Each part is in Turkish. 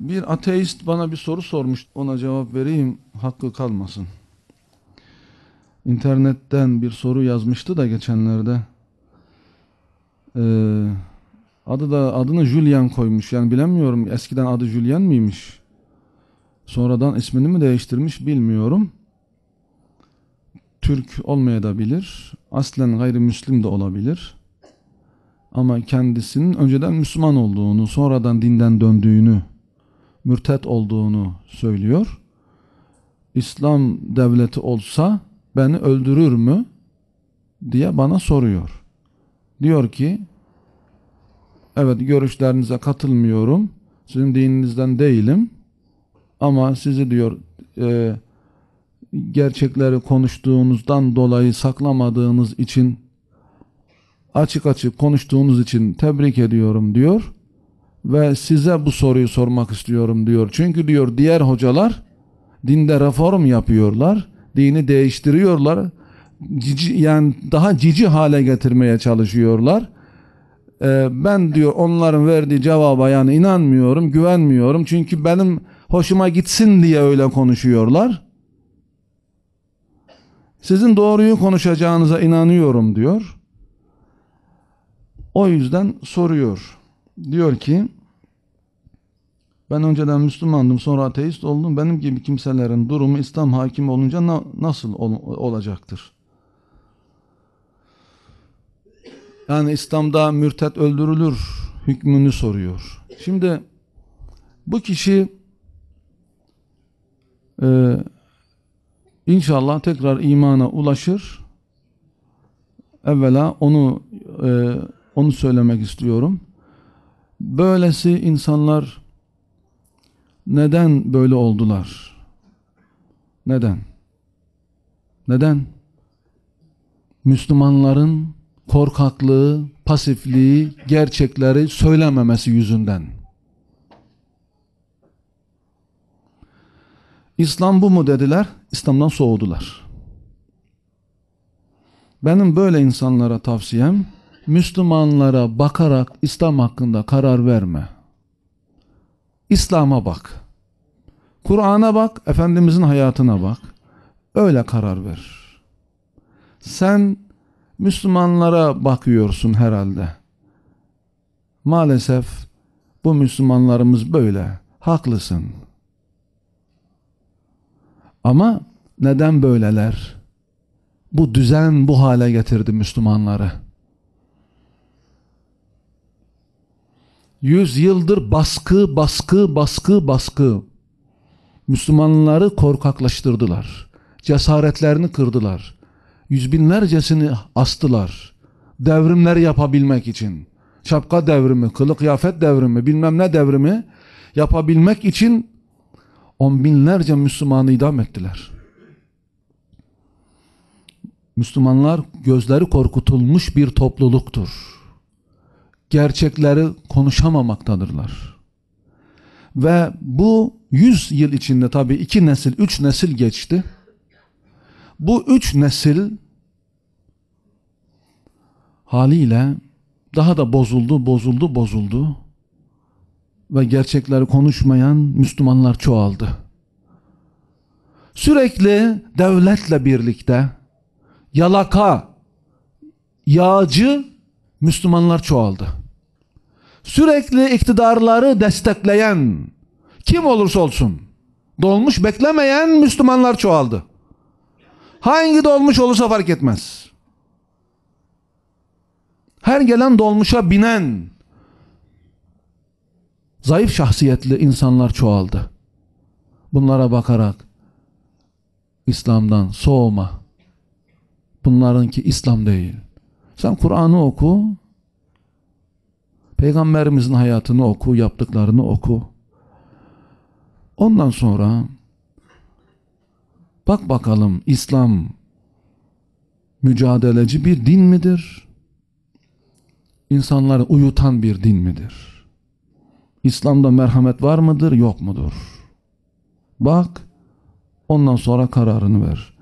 Bir ateist bana bir soru sormuş. Ona cevap vereyim. Hakkı kalmasın. İnternetten bir soru yazmıştı da geçenlerde. Ee, adı da adını Julian koymuş. Yani bilemiyorum. Eskiden adı Julian miymiş? Sonradan ismini mi değiştirmiş bilmiyorum. Türk olmayabilir. Aslen gayrimüslim de olabilir. Ama kendisinin önceden Müslüman olduğunu, sonradan dinden döndüğünü mürtet olduğunu söylüyor. İslam devleti olsa beni öldürür mü diye bana soruyor. Diyor ki evet görüşlerinize katılmıyorum. Sizin dininizden değilim. Ama sizi diyor e, gerçekleri konuştuğunuzdan dolayı saklamadığınız için açık açık konuştuğunuz için tebrik ediyorum diyor ve size bu soruyu sormak istiyorum diyor. Çünkü diyor diğer hocalar dinde reform yapıyorlar, dini değiştiriyorlar. Cici, yani daha cici hale getirmeye çalışıyorlar. Ee, ben diyor onların verdiği cevaba yani inanmıyorum, güvenmiyorum. Çünkü benim hoşuma gitsin diye öyle konuşuyorlar. Sizin doğruyu konuşacağınıza inanıyorum diyor. O yüzden soruyor. Diyor ki ben önceden Müslümandım sonra ateist oldum. Benim gibi kimselerin durumu İslam hakim olunca na nasıl ol olacaktır? Yani İslam'da mürtet öldürülür hükmünü soruyor. Şimdi bu kişi e, inşallah tekrar imana ulaşır. Evvela onu e, onu söylemek istiyorum. Böylesi insanlar neden böyle oldular? Neden? Neden? Müslümanların korkaklığı, pasifliği, gerçekleri söylememesi yüzünden. İslam bu mu dediler? İslam'dan soğudular. Benim böyle insanlara tavsiyem Müslümanlara bakarak İslam hakkında karar verme. İslam'a bak. Kur'an'a bak, Efendimizin hayatına bak. Öyle karar ver. Sen Müslümanlara bakıyorsun herhalde. Maalesef bu Müslümanlarımız böyle. Haklısın. Ama neden böyleler? Bu düzen bu hale getirdi Müslümanları. 100 yıldır baskı, baskı, baskı, baskı. Müslümanları korkaklaştırdılar. Cesaretlerini kırdılar. Yüz binlercesini astılar. Devrimler yapabilmek için. Şapka devrimi, kılık kıyafet devrimi, bilmem ne devrimi yapabilmek için on binlerce Müslümanı idam ettiler. Müslümanlar gözleri korkutulmuş bir topluluktur gerçekleri konuşamamaktadırlar. Ve bu 100 yıl içinde tabii iki nesil, üç nesil geçti. Bu üç nesil haliyle daha da bozuldu, bozuldu, bozuldu. Ve gerçekleri konuşmayan Müslümanlar çoğaldı. Sürekli devletle birlikte yalaka, yağcı Müslümanlar çoğaldı sürekli iktidarları destekleyen kim olursa olsun dolmuş beklemeyen Müslümanlar çoğaldı. Hangi dolmuş olursa fark etmez. Her gelen dolmuşa binen zayıf şahsiyetli insanlar çoğaldı. Bunlara bakarak İslam'dan soğuma. Bunlarınki İslam değil. Sen Kur'an'ı oku, Peygamberimizin hayatını oku, yaptıklarını oku. Ondan sonra bak bakalım İslam mücadeleci bir din midir? İnsanları uyutan bir din midir? İslam'da merhamet var mıdır, yok mudur? Bak, ondan sonra kararını ver.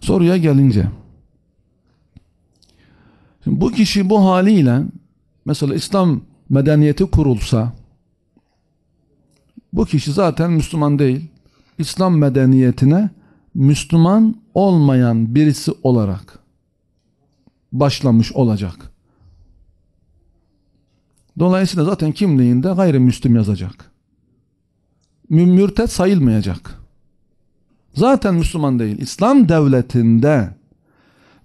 Soruya gelince, bu kişi bu haliyle mesela İslam medeniyeti kurulsa bu kişi zaten Müslüman değil. İslam medeniyetine Müslüman olmayan birisi olarak başlamış olacak. Dolayısıyla zaten kimliğinde gayrimüslim yazacak. Mürtet sayılmayacak. Zaten Müslüman değil. İslam devletinde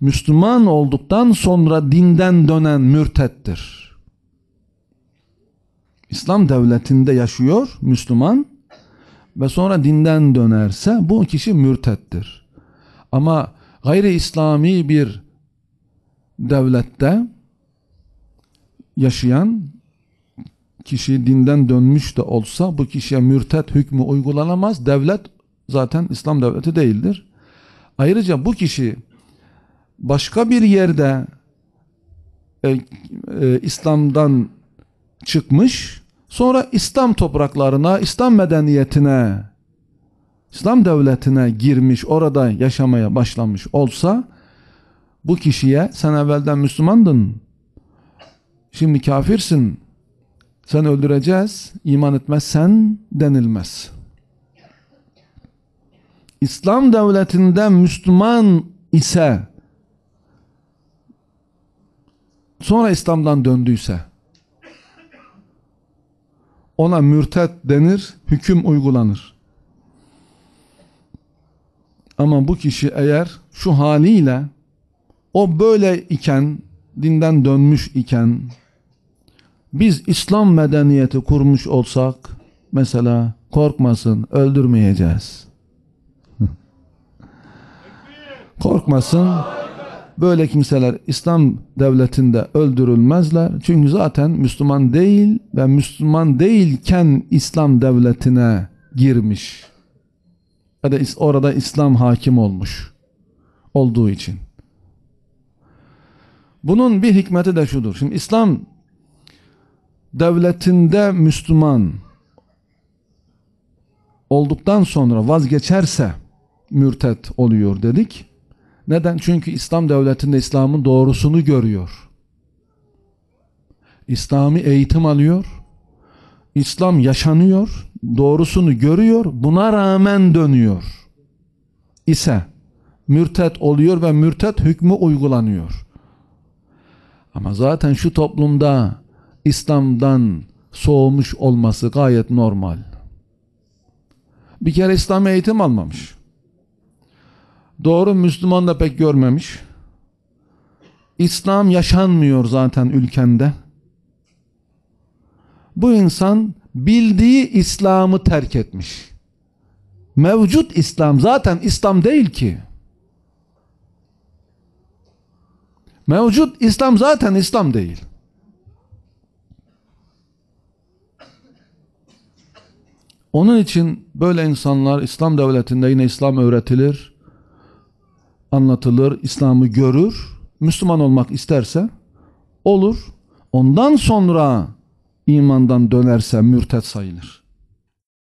Müslüman olduktan sonra dinden dönen mürtettir. İslam devletinde yaşıyor Müslüman ve sonra dinden dönerse bu kişi mürtettir. Ama gayri İslami bir devlette yaşayan kişi dinden dönmüş de olsa bu kişiye mürtet hükmü uygulanamaz. Devlet zaten İslam devleti değildir. Ayrıca bu kişi başka bir yerde e, e, İslam'dan çıkmış Sonra İslam topraklarına, İslam medeniyetine, İslam devletine girmiş, orada yaşamaya başlamış olsa bu kişiye sen evvelden Müslümandın, şimdi kafirsin, sen öldüreceğiz, iman etmezsen denilmez. İslam devletinde Müslüman ise sonra İslam'dan döndüyse ona mürtet denir, hüküm uygulanır. Ama bu kişi eğer şu haliyle o böyle iken, dinden dönmüş iken biz İslam medeniyeti kurmuş olsak mesela korkmasın öldürmeyeceğiz. korkmasın Böyle kimseler İslam devletinde öldürülmezler. Çünkü zaten Müslüman değil ve Müslüman değilken İslam devletine girmiş. Ya da orada İslam hakim olmuş olduğu için. Bunun bir hikmeti de şudur. Şimdi İslam devletinde Müslüman olduktan sonra vazgeçerse mürtet oluyor dedik. Neden? Çünkü İslam devletinde İslam'ın doğrusunu görüyor. İslami eğitim alıyor. İslam yaşanıyor. Doğrusunu görüyor. Buna rağmen dönüyor. İse mürtet oluyor ve mürtet hükmü uygulanıyor. Ama zaten şu toplumda İslam'dan soğumuş olması gayet normal. Bir kere İslam eğitim almamış. Doğru Müslüman da pek görmemiş. İslam yaşanmıyor zaten ülkende. Bu insan bildiği İslam'ı terk etmiş. Mevcut İslam zaten İslam değil ki. Mevcut İslam zaten İslam değil. Onun için böyle insanlar İslam devletinde yine İslam öğretilir anlatılır, İslam'ı görür, Müslüman olmak isterse olur. Ondan sonra imandan dönerse mürtet sayılır.